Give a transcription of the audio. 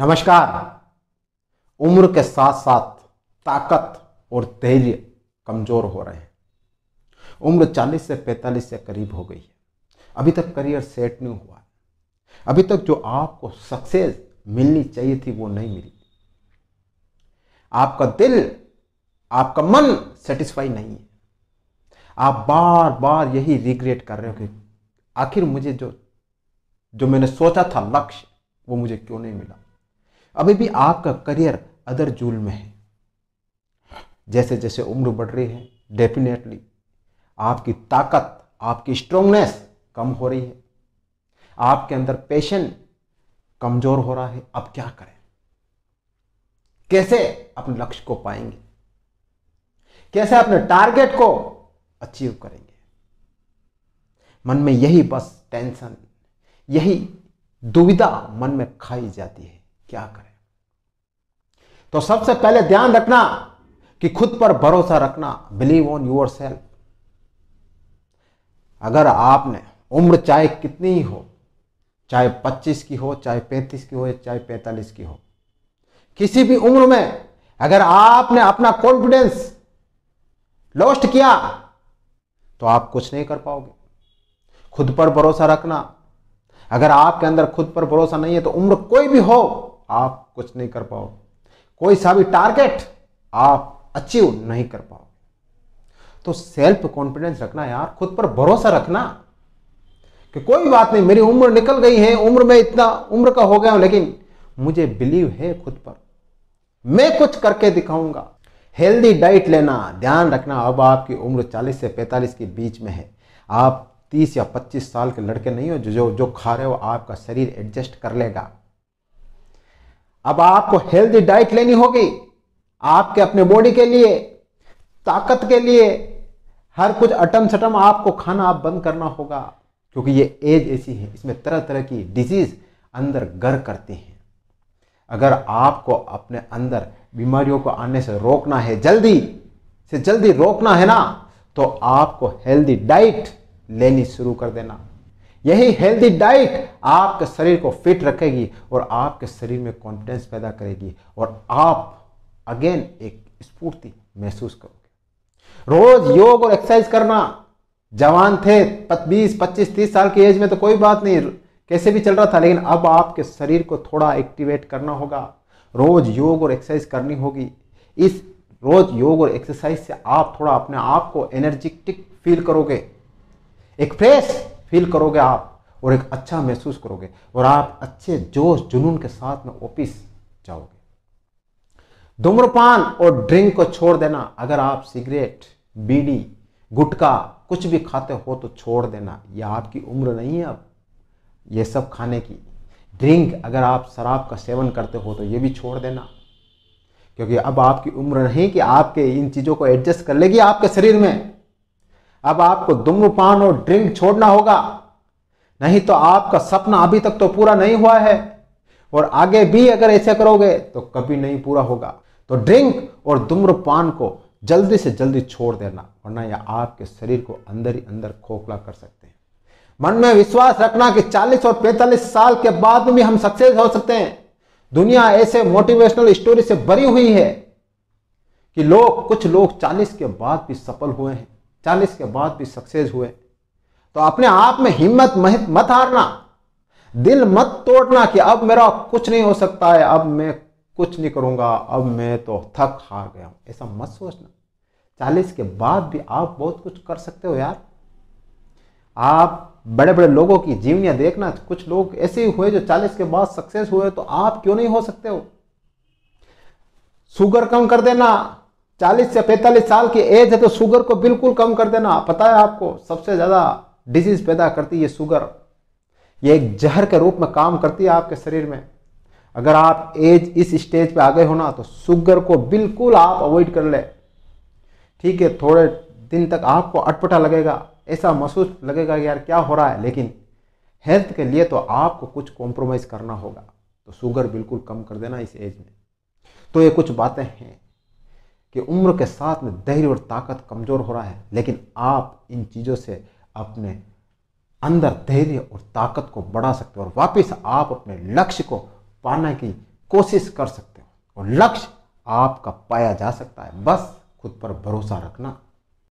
नमस्कार उम्र के साथ साथ ताकत और धैर्य कमजोर हो रहे हैं उम्र 40 से 45 से करीब हो गई है अभी तक करियर सेट नहीं हुआ अभी तक जो आपको सक्सेस मिलनी चाहिए थी वो नहीं मिली आपका दिल आपका मन सेटिस्फाई नहीं है आप बार बार यही रिग्रेट कर रहे हो कि आखिर मुझे जो जो मैंने सोचा था लक्ष्य वो मुझे क्यों नहीं मिला अभी भी आपका करियर अदर जूल में है जैसे जैसे उम्र बढ़ रही है डेफिनेटली आपकी ताकत आपकी स्ट्रोंगनेस कम हो रही है आपके अंदर पेशन कमजोर हो रहा है अब क्या करें कैसे अपने लक्ष्य को पाएंगे कैसे अपने टारगेट को अचीव करेंगे मन में यही बस टेंशन यही दुविधा मन में खाई जाती है क्या करें तो सबसे पहले ध्यान रखना कि खुद पर भरोसा रखना बिलीव ऑन यूर सेल्फ अगर आपने उम्र चाहे कितनी ही हो चाहे 25 की हो चाहे 35 की हो चाहे 45 की हो किसी भी उम्र में अगर आपने अपना कॉन्फिडेंस लॉस्ट किया तो आप कुछ नहीं कर पाओगे खुद पर भरोसा रखना अगर आपके अंदर खुद पर भरोसा नहीं है तो उम्र कोई भी हो आप कुछ नहीं कर पाओ कोई सा भी टारगेट आप अचीव नहीं कर पाओ तो सेल्फ कॉन्फिडेंस रखना यार खुद पर भरोसा रखना कि कोई बात नहीं मेरी उम्र निकल गई है उम्र में इतना उम्र का हो गया हूं लेकिन मुझे बिलीव है खुद पर मैं कुछ करके दिखाऊंगा हेल्दी डाइट लेना ध्यान रखना अब आपकी उम्र 40 से 45 के बीच में है आप 30 या 25 साल के लड़के नहीं हो जो जो खा रहे हो आपका शरीर एडजस्ट कर लेगा अब आपको हेल्दी डाइट लेनी होगी आपके अपने बॉडी के लिए ताकत के लिए हर कुछ अटम सटम आपको खाना आप बंद करना होगा क्योंकि ये एज ऐसी है इसमें तरह तरह की डिजीज अंदर गर करती हैं अगर आपको अपने अंदर बीमारियों को आने से रोकना है जल्दी से जल्दी रोकना है ना तो आपको हेल्दी डाइट लेनी शुरू कर देना यही हेल्दी डाइट आपके शरीर को फिट रखेगी और आपके शरीर में कॉन्फिडेंस पैदा करेगी और आप अगेन एक स्फूर्ति महसूस करोगे रोज योग और एक्सरसाइज करना जवान थे बीस पच्चीस तीस साल की एज में तो कोई बात नहीं कैसे भी चल रहा था लेकिन अब आपके शरीर को थोड़ा एक्टिवेट करना होगा रोज योग और एक्सरसाइज करनी होगी इस रोज योग और एक्सरसाइज से आप थोड़ा अपने आप को एनर्जेटिक फील करोगे एक फ्रेश फील करोगे आप और एक अच्छा महसूस करोगे और आप अच्छे जोश जुनून के साथ में ऑफिस जाओगे धूम्रपान और ड्रिंक को छोड़ देना अगर आप सिगरेट बीड़ी गुटखा कुछ भी खाते हो तो छोड़ देना यह आपकी उम्र नहीं है अब यह सब खाने की ड्रिंक अगर आप शराब का सेवन करते हो तो यह भी छोड़ देना क्योंकि अब आपकी उम्र नहीं कि आपके इन चीज़ों को एडजस्ट कर लेगी आपके शरीर में अब आपको धूम्रपान और ड्रिंक छोड़ना होगा नहीं तो आपका सपना अभी तक तो पूरा नहीं हुआ है और आगे भी अगर ऐसे करोगे तो कभी नहीं पूरा होगा तो ड्रिंक और धूम्रपान को जल्दी से जल्दी छोड़ देना वरना यह आपके शरीर को अंदर ही अंदर खोखला कर सकते हैं मन में विश्वास रखना कि 40 और 45 साल के बाद भी हम सक्सेस हो सकते हैं दुनिया ऐसे मोटिवेशनल स्टोरी से भरी हुई है कि लोग कुछ लोग 40 के बाद भी सफल हुए हैं चालीस के बाद भी सक्सेस हुए तो अपने आप में हिम्मत मत हारना दिल मत तोड़ना कि अब मेरा कुछ नहीं हो सकता है अब मैं कुछ नहीं करूंगा अब मैं तो थक हार गया हूं ऐसा मत सोचना चालीस के बाद भी आप बहुत कुछ कर सकते हो यार आप बड़े बड़े लोगों की जीवनियां देखना कुछ लोग ऐसे ही हुए जो चालीस के बाद सक्सेस हुए तो आप क्यों नहीं हो सकते हो शुगर कम कर देना 40 से 45 साल की एज है तो शुगर को बिल्कुल कम कर देना पता है आपको सबसे ज़्यादा डिजीज पैदा करती है ये शुगर ये एक जहर के रूप में काम करती है आपके शरीर में अगर आप एज इस स्टेज पे आ गए हो ना तो शुगर को बिल्कुल आप अवॉइड कर ले ठीक है थोड़े दिन तक आपको अटपटा लगेगा ऐसा महसूस लगेगा यार क्या हो रहा है लेकिन हेल्थ के लिए तो आपको कुछ कॉम्प्रोमाइज़ करना होगा तो शुगर बिल्कुल कम कर देना इस एज में तो ये कुछ बातें हैं कि उम्र के साथ में धैर्य और ताकत कमज़ोर हो रहा है लेकिन आप इन चीज़ों से अपने अंदर धैर्य और ताकत को बढ़ा सकते हो और वापस आप अपने लक्ष्य को पाने की कोशिश कर सकते हो और लक्ष्य आपका पाया जा सकता है बस खुद पर भरोसा रखना